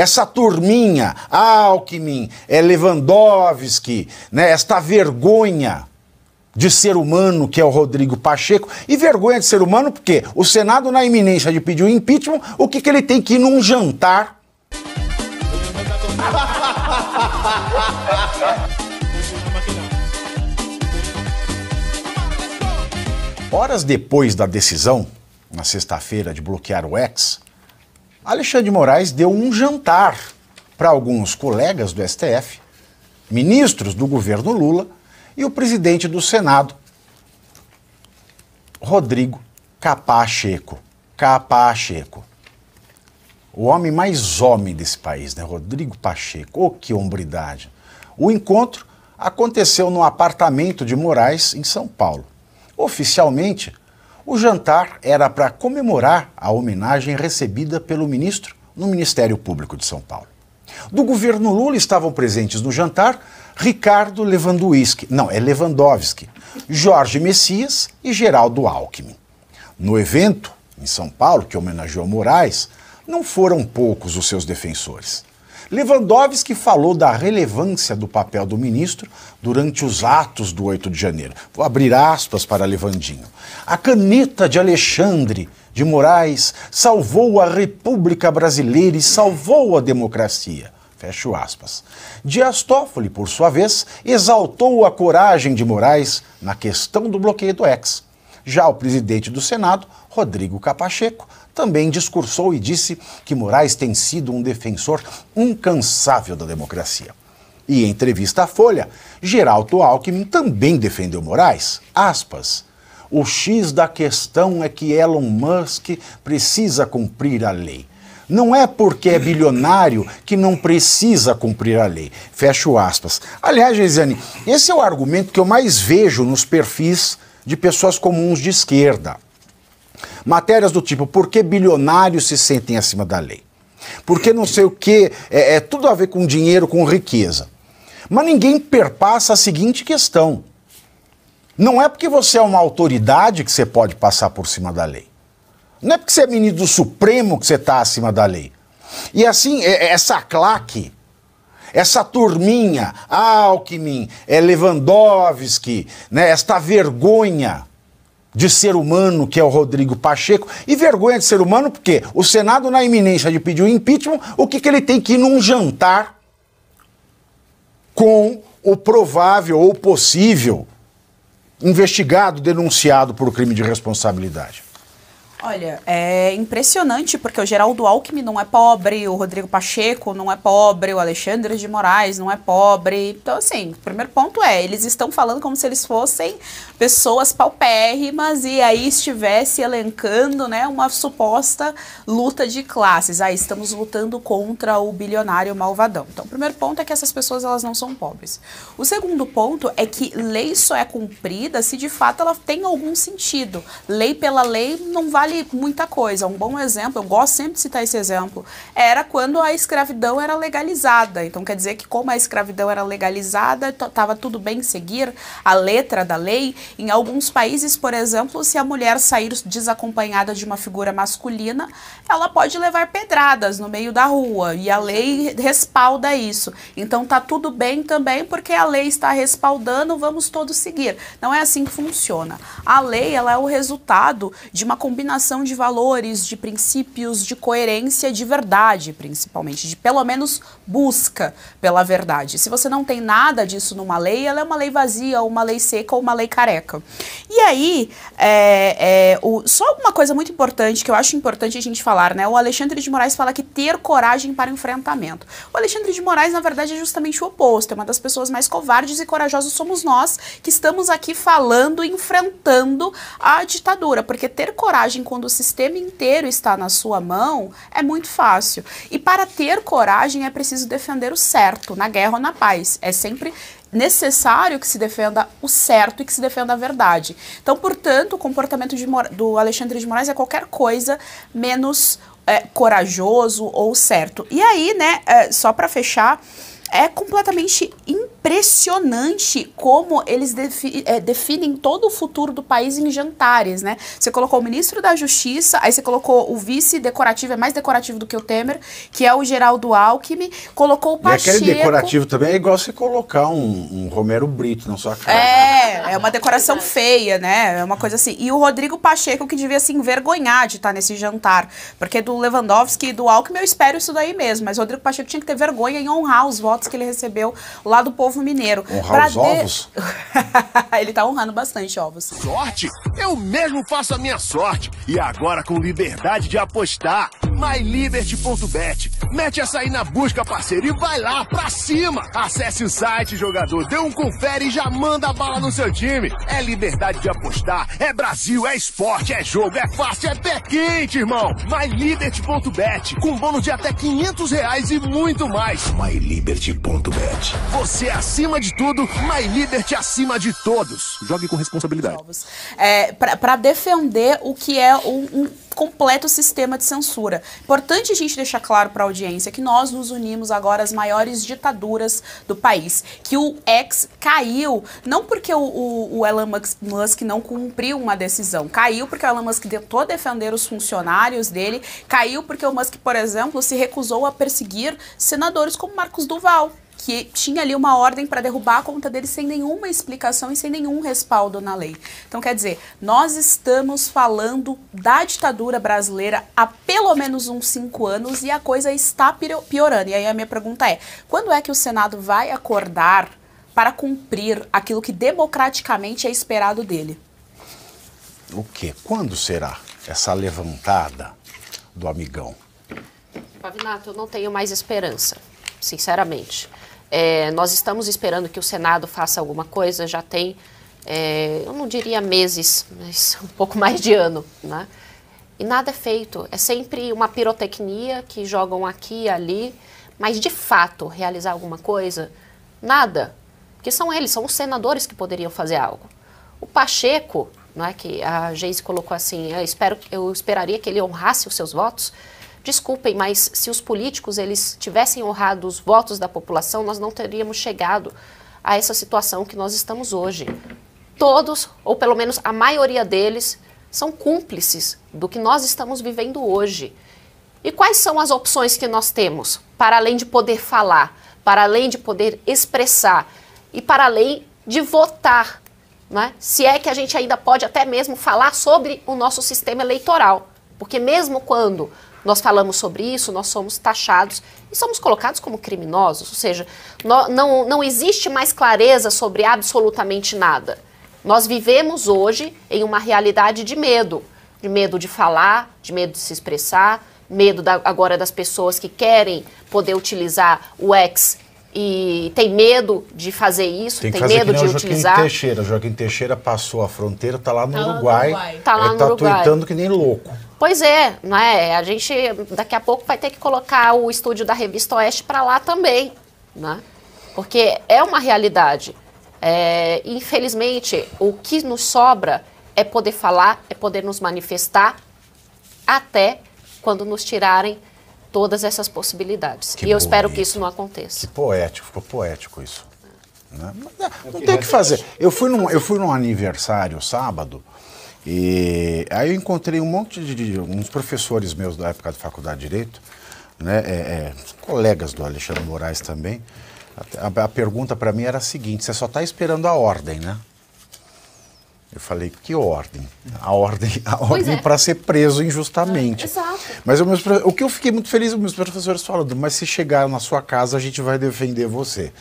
Essa turminha, Alckmin, é Lewandowski, né? esta vergonha de ser humano que é o Rodrigo Pacheco, e vergonha de ser humano porque o Senado, na iminência de pedir o impeachment, o que, que ele tem que ir num jantar? Horas depois da decisão, na sexta-feira, de bloquear o ex, Alexandre de Moraes deu um jantar para alguns colegas do STF, ministros do governo Lula e o presidente do Senado, Rodrigo Capacheco. Capacheco. O homem mais homem desse país, né? Rodrigo Pacheco. Oh, que hombridade. O encontro aconteceu no apartamento de Moraes, em São Paulo. Oficialmente, o jantar era para comemorar a homenagem recebida pelo ministro no Ministério Público de São Paulo. Do governo Lula estavam presentes no jantar Ricardo Lewandowski, não, é Lewandowski, Jorge Messias e Geraldo Alckmin. No evento, em São Paulo, que homenageou Moraes, não foram poucos os seus defensores. Lewandowski falou da relevância do papel do ministro durante os atos do 8 de janeiro. Vou abrir aspas para Levandinho. A caneta de Alexandre de Moraes salvou a República Brasileira e salvou a democracia. Fecho aspas. Dias Toffoli, por sua vez, exaltou a coragem de Moraes na questão do bloqueio do ex. Já o presidente do Senado, Rodrigo Capacheco, também discursou e disse que Moraes tem sido um defensor incansável da democracia. E em entrevista à Folha, Geraldo Alckmin também defendeu Moraes. Aspas. O X da questão é que Elon Musk precisa cumprir a lei. Não é porque é bilionário que não precisa cumprir a lei. Fecho aspas. Aliás, Geisiane, esse é o argumento que eu mais vejo nos perfis de pessoas comuns de esquerda. Matérias do tipo, por que bilionários se sentem acima da lei? porque não sei o quê? É, é tudo a ver com dinheiro, com riqueza. Mas ninguém perpassa a seguinte questão. Não é porque você é uma autoridade que você pode passar por cima da lei. Não é porque você é ministro do Supremo que você está acima da lei. E assim, é, é essa claque, essa turminha, Alckmin, é Lewandowski, né, esta vergonha de ser humano que é o Rodrigo Pacheco e vergonha de ser humano porque o Senado na iminência de pedir o impeachment, o que, que ele tem que ir num jantar com o provável ou possível investigado, denunciado por crime de responsabilidade. Olha, é impressionante porque o Geraldo Alckmin não é pobre, o Rodrigo Pacheco não é pobre, o Alexandre de Moraes não é pobre. Então, assim, o primeiro ponto é, eles estão falando como se eles fossem pessoas paupérrimas e aí estivesse elencando, né, uma suposta luta de classes. Aí ah, estamos lutando contra o bilionário malvadão. Então, o primeiro ponto é que essas pessoas elas não são pobres. O segundo ponto é que lei só é cumprida se de fato ela tem algum sentido. Lei pela lei não vale vale muita coisa. Um bom exemplo, eu gosto sempre de citar esse exemplo, era quando a escravidão era legalizada. Então quer dizer que como a escravidão era legalizada, estava tudo bem seguir a letra da lei. Em alguns países, por exemplo, se a mulher sair desacompanhada de uma figura masculina, ela pode levar pedradas no meio da rua e a lei respalda isso. Então tá tudo bem também porque a lei está respaldando, vamos todos seguir. Não é assim que funciona. A lei ela é o resultado de uma combinação afirmação de valores, de princípios, de coerência, de verdade, principalmente, de pelo menos busca pela verdade. Se você não tem nada disso numa lei, ela é uma lei vazia, uma lei seca ou uma lei careca. E aí, é, é, o, só uma coisa muito importante que eu acho importante a gente falar, né? O Alexandre de Moraes fala que ter coragem para enfrentamento. O Alexandre de Moraes, na verdade, é justamente o oposto. É uma das pessoas mais covardes e corajosas somos nós que estamos aqui falando, enfrentando a ditadura, porque ter coragem quando o sistema inteiro está na sua mão, é muito fácil. E para ter coragem é preciso defender o certo, na guerra ou na paz. É sempre necessário que se defenda o certo e que se defenda a verdade. Então, portanto, o comportamento de, do Alexandre de Moraes é qualquer coisa menos é, corajoso ou certo. E aí, né, é, só para fechar, é completamente impressionante como eles defi é, definem todo o futuro do país em jantares, né? Você colocou o ministro da Justiça, aí você colocou o vice decorativo, é mais decorativo do que o Temer, que é o Geraldo Alckmin, colocou o Pacheco... E aquele decorativo também é igual você colocar um, um Romero Brito na sua casa. É, é uma decoração feia, né? É uma coisa assim. E o Rodrigo Pacheco que devia se envergonhar de estar nesse jantar, porque é do Lewandowski e do Alckmin eu espero isso daí mesmo, mas o Rodrigo Pacheco tinha que ter vergonha em honrar os votos que ele recebeu lá do povo mineiro. Honrar os de... ovos? ele tá honrando bastante ovos. Sorte? Eu mesmo faço a minha sorte. E agora com liberdade de apostar myliberty.bet. Mete essa aí na busca, parceiro, e vai lá pra cima. Acesse o site, jogador, dê um confere e já manda a bala no seu time. É liberdade de apostar, é Brasil, é esporte, é jogo, é fácil, é pé quente, irmão. myliberty.bet, com bônus de até 500 reais e muito mais. myliberty.bet. Você é acima de tudo, MyLiberty é acima de todos. Jogue com responsabilidade. É, para defender o que é um, um Completo sistema de censura. Importante a gente deixar claro para a audiência que nós nos unimos agora às maiores ditaduras do país, que o ex caiu não porque o, o, o Elon Musk não cumpriu uma decisão, caiu porque o Elon Musk tentou defender os funcionários dele, caiu porque o Musk, por exemplo, se recusou a perseguir senadores como Marcos Duval que tinha ali uma ordem para derrubar a conta dele sem nenhuma explicação e sem nenhum respaldo na lei. Então, quer dizer, nós estamos falando da ditadura brasileira há pelo menos uns cinco anos e a coisa está piorando. E aí a minha pergunta é: quando é que o Senado vai acordar para cumprir aquilo que democraticamente é esperado dele? O quê? Quando será essa levantada do amigão? Pavinato, eu não tenho mais esperança, sinceramente. É, nós estamos esperando que o Senado faça alguma coisa, já tem, é, eu não diria meses, mas um pouco mais de ano, né? E nada é feito, é sempre uma pirotecnia que jogam aqui e ali, mas de fato realizar alguma coisa, nada. Porque são eles, são os senadores que poderiam fazer algo. O Pacheco, não é que a Geise colocou assim, eu, espero, eu esperaria que ele honrasse os seus votos, Desculpem, mas se os políticos eles tivessem honrado os votos da população, nós não teríamos chegado a essa situação que nós estamos hoje. Todos, ou pelo menos a maioria deles, são cúmplices do que nós estamos vivendo hoje. E quais são as opções que nós temos, para além de poder falar, para além de poder expressar e para além de votar? Né? Se é que a gente ainda pode até mesmo falar sobre o nosso sistema eleitoral. Porque mesmo quando nós falamos sobre isso, nós somos taxados e somos colocados como criminosos. Ou seja, não, não, não existe mais clareza sobre absolutamente nada. Nós vivemos hoje em uma realidade de medo. De medo de falar, de medo de se expressar, medo da, agora das pessoas que querem poder utilizar o ex e tem medo de fazer isso, tem, tem fazer medo de Joaquim utilizar. Joaquim Teixeira, Joaquim Teixeira passou a fronteira, está lá no tá Uruguai, está lá no Uruguai, tá, tá que nem louco. Pois é, né? A gente daqui a pouco vai ter que colocar o estúdio da revista Oeste para lá também, né? Porque é uma realidade. É, infelizmente, o que nos sobra é poder falar, é poder nos manifestar até quando nos tirarem todas essas possibilidades. Que e eu bonito. espero que isso não aconteça. Que poético, ficou poético isso. Né? É, não, não tem o que fazer. Eu fui num, eu fui num aniversário sábado e aí eu encontrei um monte de, de uns professores meus da época da faculdade de Direito, né, é, é, colegas do Alexandre Moraes também. A, a, a pergunta para mim era a seguinte: você só está esperando a ordem, né? Eu falei, que ordem? A ordem, a ordem é. para ser preso injustamente. É, exato. Mas o que eu fiquei muito feliz, meus professores falando, mas se chegar na sua casa, a gente vai defender você.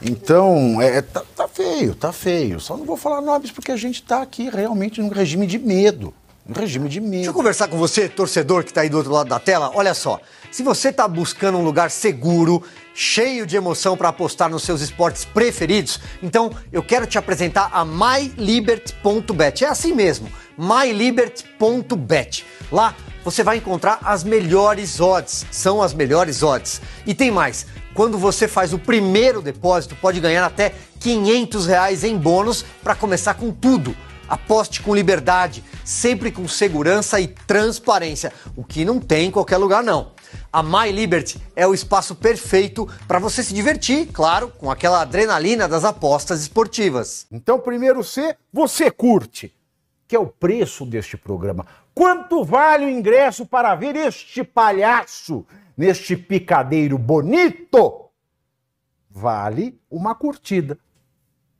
Então, é, é tá, feio, tá feio. Só não vou falar nomes porque a gente tá aqui realmente num regime de medo. Um regime de medo. Deixa eu conversar com você, torcedor que tá aí do outro lado da tela. Olha só, se você tá buscando um lugar seguro, cheio de emoção para apostar nos seus esportes preferidos, então eu quero te apresentar a mylibert.bet. É assim mesmo, mylibert.bet. Lá você vai encontrar as melhores odds, são as melhores odds. E tem mais, quando você faz o primeiro depósito, pode ganhar até 500 reais em bônus para começar com tudo. Aposte com liberdade, sempre com segurança e transparência, o que não tem em qualquer lugar não. A My Liberty é o espaço perfeito para você se divertir, claro, com aquela adrenalina das apostas esportivas. Então, primeiro C, você curte, que é o preço deste programa. Quanto vale o ingresso para ver este palhaço neste picadeiro bonito, vale uma curtida.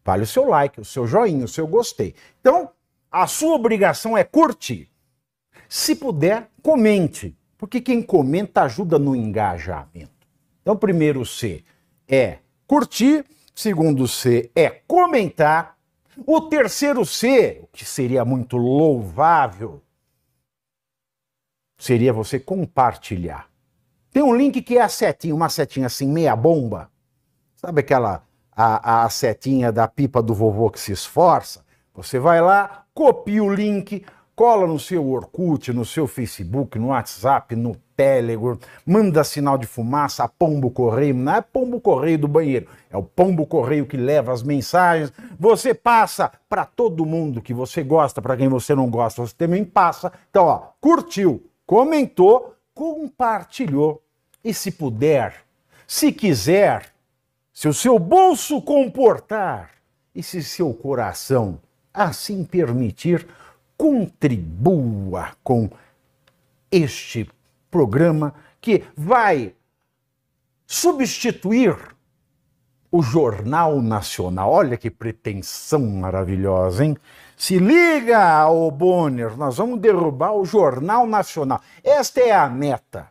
Vale o seu like, o seu joinha, o seu gostei. Então, a sua obrigação é curtir. Se puder, comente, porque quem comenta ajuda no engajamento. Então, primeiro C é curtir, segundo C é comentar, o terceiro C, o que seria muito louvável, seria você compartilhar. Tem um link que é a setinha, uma setinha assim, meia bomba. Sabe aquela a, a setinha da pipa do vovô que se esforça? Você vai lá, copia o link, cola no seu Orkut, no seu Facebook, no WhatsApp, no Telegram, manda sinal de fumaça, pombo correio, não é pombo correio do banheiro, é o pombo correio que leva as mensagens. Você passa para todo mundo que você gosta, para quem você não gosta, você também passa. Então, ó, curtiu, comentou, compartilhou. E se puder, se quiser, se o seu bolso comportar e se seu coração assim permitir, contribua com este programa que vai substituir o Jornal Nacional. Olha que pretensão maravilhosa, hein? Se liga, ô Bonner, nós vamos derrubar o Jornal Nacional. Esta é a meta.